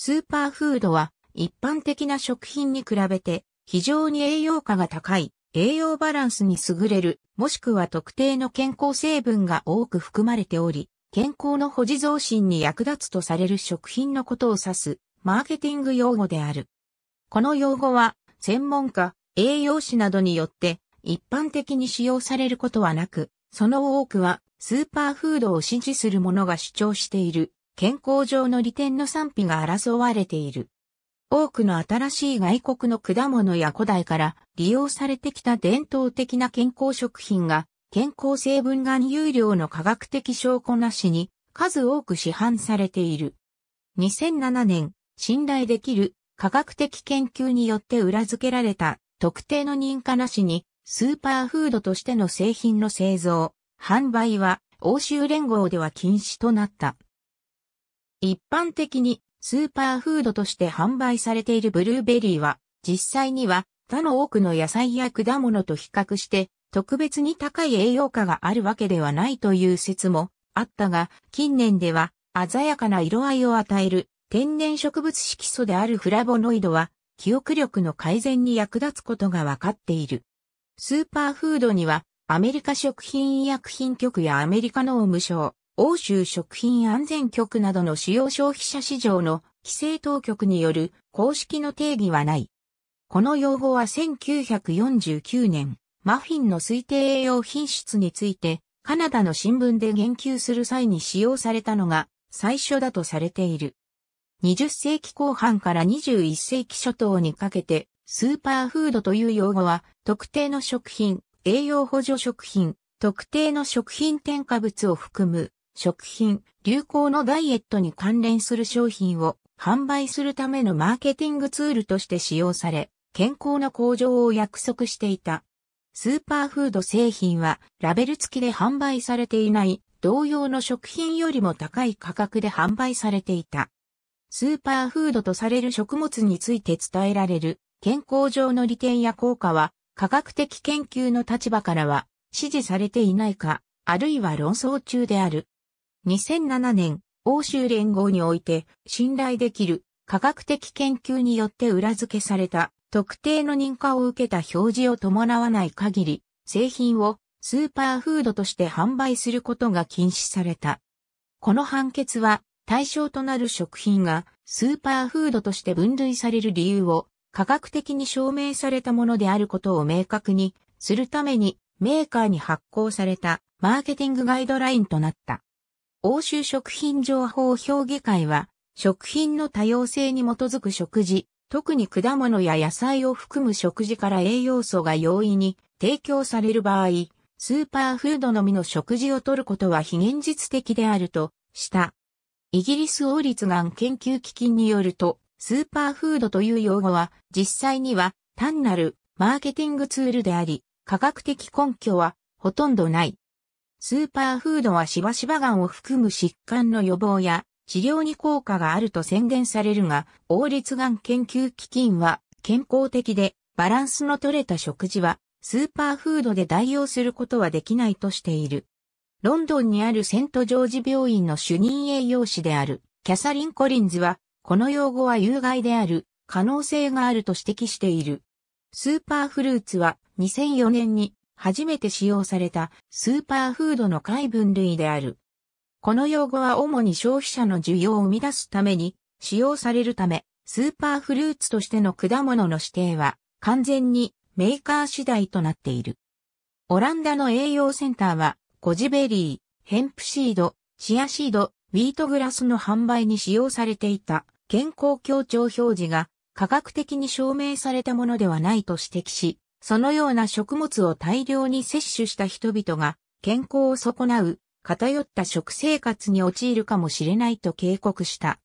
スーパーフードは一般的な食品に比べて非常に栄養価が高い、栄養バランスに優れる、もしくは特定の健康成分が多く含まれており、健康の保持増進に役立つとされる食品のことを指す、マーケティング用語である。この用語は、専門家、栄養士などによって一般的に使用されることはなく、その多くはスーパーフードを支持する者が主張している健康上の利点の賛否が争われている。多くの新しい外国の果物や古代から利用されてきた伝統的な健康食品が健康成分含有量の科学的証拠なしに数多く市販されている。2007年、信頼できる科学的研究によって裏付けられた特定の認可なしにスーパーフードとしての製品の製造、販売は欧州連合では禁止となった。一般的にスーパーフードとして販売されているブルーベリーは、実際には他の多くの野菜や果物と比較して特別に高い栄養価があるわけではないという説もあったが、近年では鮮やかな色合いを与える天然植物色素であるフラボノイドは記憶力の改善に役立つことがわかっている。スーパーフードにはアメリカ食品医薬品局やアメリカ農務省、欧州食品安全局などの主要消費者市場の規制当局による公式の定義はない。この用語は1949年、マフィンの推定栄養品質について、カナダの新聞で言及する際に使用されたのが最初だとされている。20世紀後半から21世紀初頭にかけて、スーパーフードという用語は、特定の食品、栄養補助食品、特定の食品添加物を含む食品、流行のダイエットに関連する商品を販売するためのマーケティングツールとして使用され、健康な向上を約束していた。スーパーフード製品はラベル付きで販売されていない同様の食品よりも高い価格で販売されていた。スーパーフードとされる食物について伝えられる健康上の利点や効果は科学的研究の立場からは支持されていないか、あるいは論争中である。2007年、欧州連合において信頼できる科学的研究によって裏付けされた特定の認可を受けた表示を伴わない限り製品をスーパーフードとして販売することが禁止された。この判決は対象となる食品がスーパーフードとして分類される理由を科学的に証明されたものであることを明確にするためにメーカーに発行されたマーケティングガイドラインとなった。欧州食品情報評議会は、食品の多様性に基づく食事、特に果物や野菜を含む食事から栄養素が容易に提供される場合、スーパーフードのみの食事をとることは非現実的であるとした。イギリス王立がん研究基金によると、スーパーフードという用語は実際には単なるマーケティングツールであり、科学的根拠はほとんどない。スーパーフードはしばしばがんを含む疾患の予防や治療に効果があると宣言されるが、王立がん研究基金は健康的でバランスの取れた食事はスーパーフードで代用することはできないとしている。ロンドンにあるセントジョージ病院の主任栄養士であるキャサリン・コリンズは、この用語は有害である可能性があると指摘している。スーパーフルーツは2004年に初めて使用されたスーパーフードの海分類である。この用語は主に消費者の需要を生み出すために使用されるため、スーパーフルーツとしての果物の指定は完全にメーカー次第となっている。オランダの栄養センターは、ゴジベリー、ヘンプシード、チアシード、ウィートグラスの販売に使用されていた健康強調表示が科学的に証明されたものではないと指摘し、そのような食物を大量に摂取した人々が健康を損なう偏った食生活に陥るかもしれないと警告した。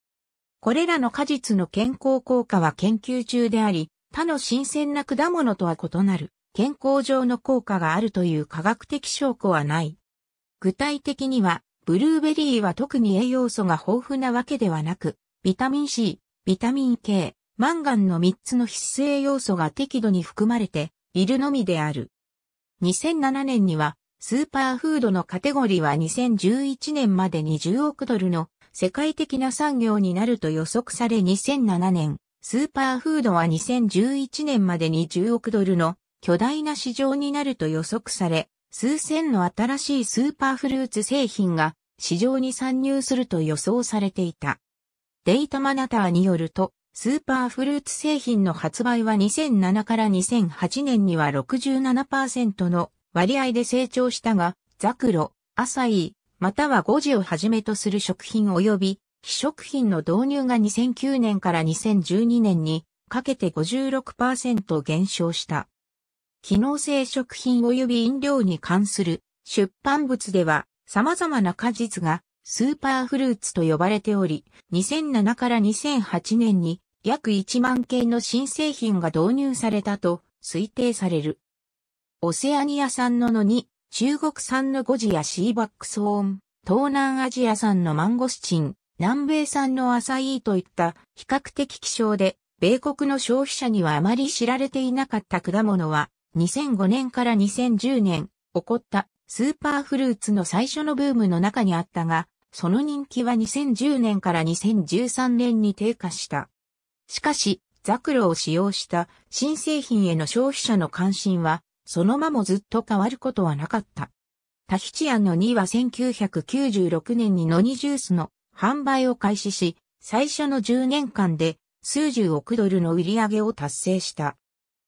これらの果実の健康効果は研究中であり、他の新鮮な果物とは異なる健康上の効果があるという科学的証拠はない。具体的には、ブルーベリーは特に栄養素が豊富なわけではなく、ビタミン C、ビタミン K、マンガンの3つの必須栄養素が適度に含まれて、いるのみである。2007年には、スーパーフードのカテゴリーは2011年までに10億ドルの世界的な産業になると予測され2007年、スーパーフードは2011年までに10億ドルの巨大な市場になると予測され、数千の新しいスーパーフルーツ製品が市場に参入すると予想されていた。デイタマナターによると、スーパーフルーツ製品の発売は2007から2008年には67%の割合で成長したが、ザクロ、アサイー、または5時をはじめとする食品及び非食品の導入が2009年から2012年にかけて56%減少した。機能性食品及び飲料に関する出版物では様々な果実がスーパーフルーツと呼ばれており、2007から2008年に約1万件の新製品が導入されたと推定される。オセアニア産ののに、中国産のゴジやシーバックソーン、東南アジア産のマンゴスチン、南米産のアサイーといった比較的希少で、米国の消費者にはあまり知られていなかった果物は、2005年から2010年、起こったスーパーフルーツの最初のブームの中にあったが、その人気は2010年から2013年に低下した。しかし、ザクロを使用した新製品への消費者の関心は、そのままずっと変わることはなかった。タヒチアンの2は1996年にノニジュースの販売を開始し、最初の10年間で数十億ドルの売り上げを達成した。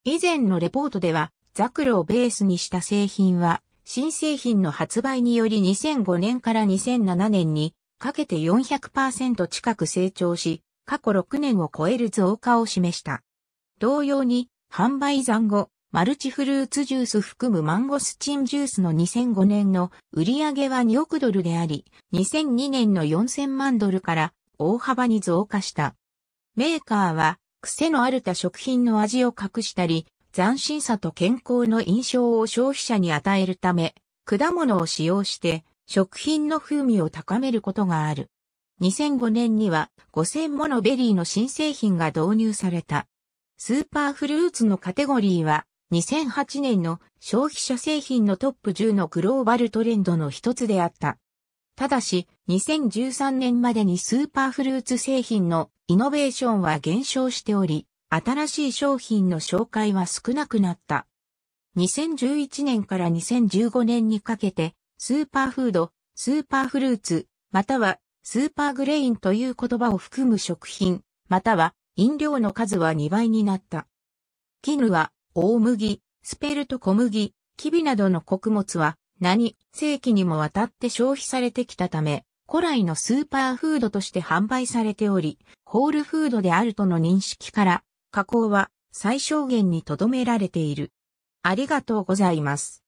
以前のレポートでは、ザクロをベースにした製品は、新製品の発売により2005年から2007年にかけて400%近く成長し、過去6年を超える増加を示した。同様に、販売残後、マルチフルーツジュース含むマンゴスチンジュースの2005年の売り上げは2億ドルであり、2002年の4000万ドルから大幅に増加した。メーカーは、癖のあるた食品の味を隠したり、斬新さと健康の印象を消費者に与えるため、果物を使用して食品の風味を高めることがある。2005年には5000ものベリーの新製品が導入された。スーパーフルーツのカテゴリーは2008年の消費者製品のトップ10のグローバルトレンドの一つであった。ただし、2013年までにスーパーフルーツ製品のイノベーションは減少しており、新しい商品の紹介は少なくなった。2011年から2015年にかけて、スーパーフード、スーパーフルーツ、またはスーパーグレインという言葉を含む食品、または飲料の数は2倍になった。絹は大麦、スペルト小麦、キビなどの穀物は何世紀にもわたって消費されてきたため、古来のスーパーフードとして販売されており、ホールフードであるとの認識から、加工は最小限に留められている。ありがとうございます。